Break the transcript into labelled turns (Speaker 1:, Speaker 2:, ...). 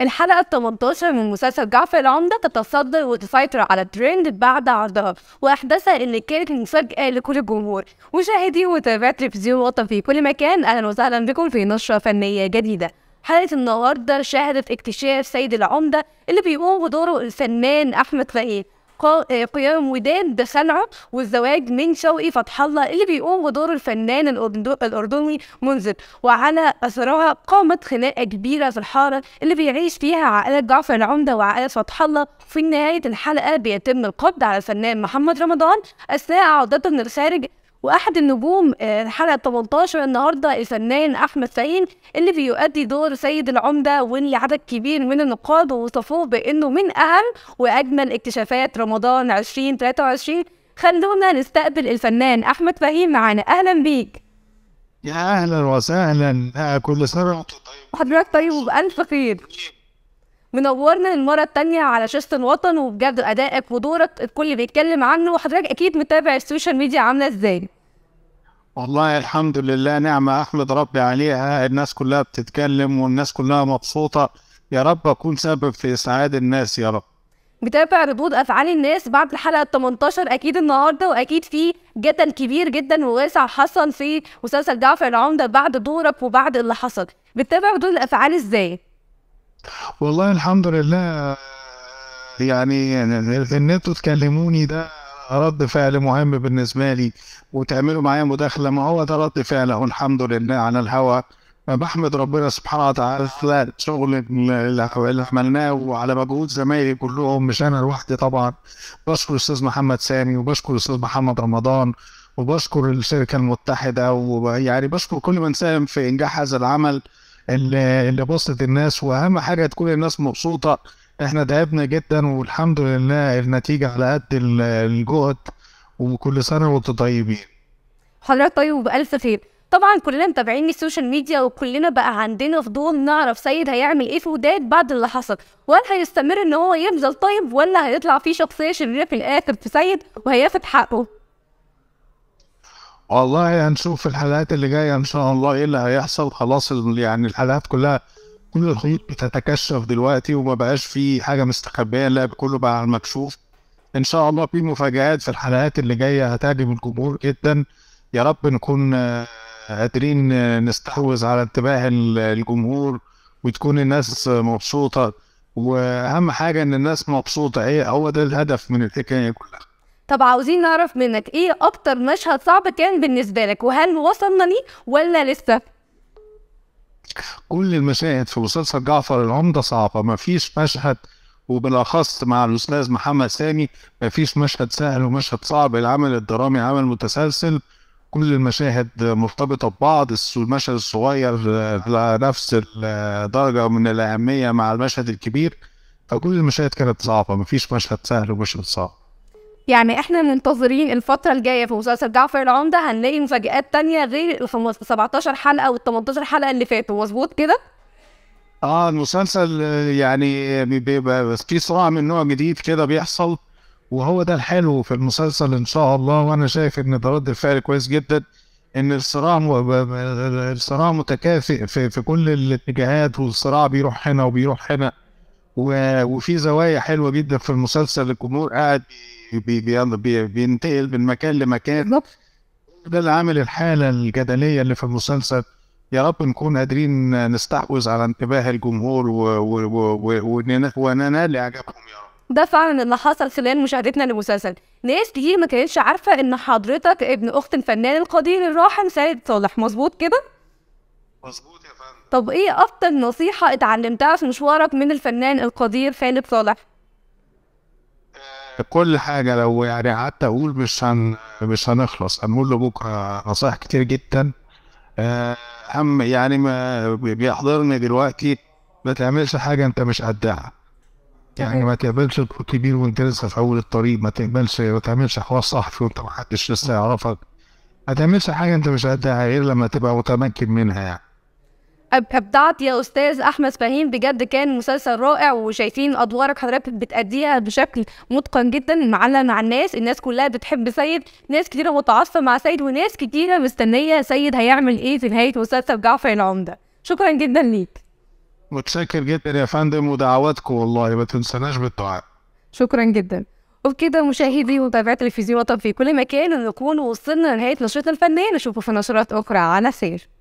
Speaker 1: الحلقة 18 من مسلسل جعفر العمدة تتصدر وتسيطر على الترند بعد عرضها وأحداثها اللي كانت مفاجأة لكل الجمهور مشاهدي ومتابعي تلفزيون وطن في كل مكان أهلا وسهلا بكم في نشرة فنية جديدة حلقة النهاردة شهدت اكتشاف سيد العمدة اللي بيقوم بدوره الفنان أحمد فقيه قيام وداد بخلعه والزواج من شوقي فتح الله اللي بيقوم بدور الفنان الأردني منذر وعلى أثرها قامت خناقة كبيرة في الحارة اللي بيعيش فيها عائلة جعفر العمدة وعائلة فتح الله في نهاية الحلقة بيتم القبض على الفنان محمد رمضان أثناء عودته من الخارج واحد النجوم آه، حلقه 18 النهارده الفنان احمد فهيم اللي بيؤدي دور سيد العمده واللي عدد كبير من النقاد وصفوه بانه من اهم واجمل اكتشافات رمضان 2023 خلونا نستقبل الفنان احمد فهيم معانا اهلا بيك
Speaker 2: يا اهلا وسهلا آه، كل سنه وانتم
Speaker 1: طيب حضرتك طيب وبالف خير طيب. منورنا للمره الثانيه على شاشه الوطن وبجد ادائك ودورك الكل بيتكلم عنه وحضرتك اكيد متابع السوشيال ميديا عامله ازاي
Speaker 2: والله الحمد لله نعمه احمد ربي عليها الناس كلها بتتكلم والناس كلها مبسوطه يا رب اكون سبب في اسعاد الناس يا رب
Speaker 1: متابع ردود افعال الناس بعد الحلقه 18 اكيد النهارده واكيد في جدل كبير جدا وواسع حصل في مسلسل جعفر العمده بعد دورك وبعد اللي حصل بتتابع ردود الافعال ازاي
Speaker 2: والله الحمد لله يعني ان انتوا تكلموني ده رد فعل مهم بالنسبه لي وتعملوا معايا مداخله ما هو ده رد فعل اهو الحمد لله على الهواء بحمد ربنا سبحانه وتعالى على الشغل اللي عملناه وعلى مجهود زمايلي كلهم مش انا لوحدي طبعا بشكر الاستاذ محمد سامي وبشكر الاستاذ محمد رمضان وبشكر الشركه المتحده ويعني بشكر كل من ساهم في انجاح هذا العمل اللي, اللي الناس واهم حاجه تكون الناس مبسوطه احنا تعبنا جدا والحمد لله النتيجه على قد الجهد وكل سنه وانتم طيبين
Speaker 1: حضرتك طيب بالف خير طبعا كلنا متابعين السوشيال ميديا وكلنا بقى عندنا فضول نعرف سيد هيعمل ايه في وداد بعد اللي حصل وهل هيستمر ان هو يفضل طيب ولا هيطلع فيه شخصيه شريره في الاخر في سيد وهياخد حقه
Speaker 2: والله هنشوف الحلقات اللي جايه ان شاء الله ايه اللي هيحصل خلاص يعني الحلقات كلها كل الخيوط بتتكشف دلوقتي وما بقاش في حاجه مستخبيه اللعب كله بقى على المكشوف ان شاء الله في مفاجآت في الحلقات اللي جايه هتعجب الجمهور جدا يا رب نكون آه، قادرين آه، نستحوذ على انتباه الجمهور وتكون الناس مبسوطه واهم حاجه ان الناس مبسوطه هي إيه؟ هو ده الهدف من الحكايه كلها
Speaker 1: طب عاوزين نعرف منك ايه اكتر مشهد صعب كان بالنسبه لك وهل وصلنا ليه ولا لسه
Speaker 2: كل المشاهد في مسلسل جعفر العمدة صعبة مفيش مشهد وبالأخص مع الأستاذ محمد سامي مفيش مشهد سهل ومشهد صعب العمل الدرامي عمل متسلسل كل المشاهد مرتبطة ببعض المشهد الصغير على نفس الدرجة من الأهمية مع المشهد الكبير فكل المشاهد كانت صعبة مفيش مشهد سهل ومشهد صعب
Speaker 1: يعني احنا منتظرين الفتره الجايه في مسلسل جعفر العمده هنلاقي مفاجآت تانية غير ال 17 حلقه وال 18 حلقه اللي فاتوا مظبوط كده
Speaker 2: اه المسلسل يعني بيبقى في صراع من نوع جديد كده بيحصل وهو ده الحلو في المسلسل ان شاء الله وانا شايف ان ده رد الفعل كويس جدا ان الصراع الصراع متكافئ في, في كل الاتجاهات والصراع بيروح هنا وبيروح هنا وفي زوايا حلوه جدا في المسلسل الجمهور قاعد بي بي بينتقل من مكان لمكان بالظبط ده اللي عامل الحاله الجدليه اللي في المسلسل يا رب نكون قادرين نستحوذ على انتباه الجمهور وننال اعجابهم يا
Speaker 1: رب ده فعلا اللي حصل خلال مشاهدتنا للمسلسل ناس كتير ما كانتش عارفه ان حضرتك ابن اخت الفنان القدير الراحل سيد صالح مظبوط كده مظبوط يا فندم طب ايه اكتر نصيحه اتعلمتها في مشوارك من الفنان القدير خالد صالح
Speaker 2: كل حاجه لو يعني قعدت اقول مش هن مش هنخلص هنقول لبكره نصائح كتير جدا آه، اهم يعني ما بيحضرني دلوقتي ما تعملش حاجه انت مش قدها يعني ما تقبلش دور كبير وانت لسه في اول الطريق ما تقبلش ما تعملش حوار صحفي وانت ما حدش لسه يعرفك ما تعملش حاجه انت مش قدها غير لما تبقى متمكن منها يعني
Speaker 1: ابدعت يا استاذ احمد فهيم بجد كان مسلسل رائع وشايفين ادوارك حضرتك بتاديها بشكل متقن جدا معلن مع الناس الناس كلها بتحب سيد ناس كثيره متعاطفه مع سيد وناس كتيره مستنيه سيد هيعمل ايه في نهايه مسلسل جعفر العمده شكرا جدا ليك
Speaker 2: متشكر جدا يا فندم ودعواتكم والله ما تنسناش بالدعاء
Speaker 1: شكرا جدا وبكده مشاهدي ومتابعي تلفزيون وطن في كل مكان نكون وصلنا لنهايه نشرتنا الفنيه نشوفكم في نشرات اخرى على سير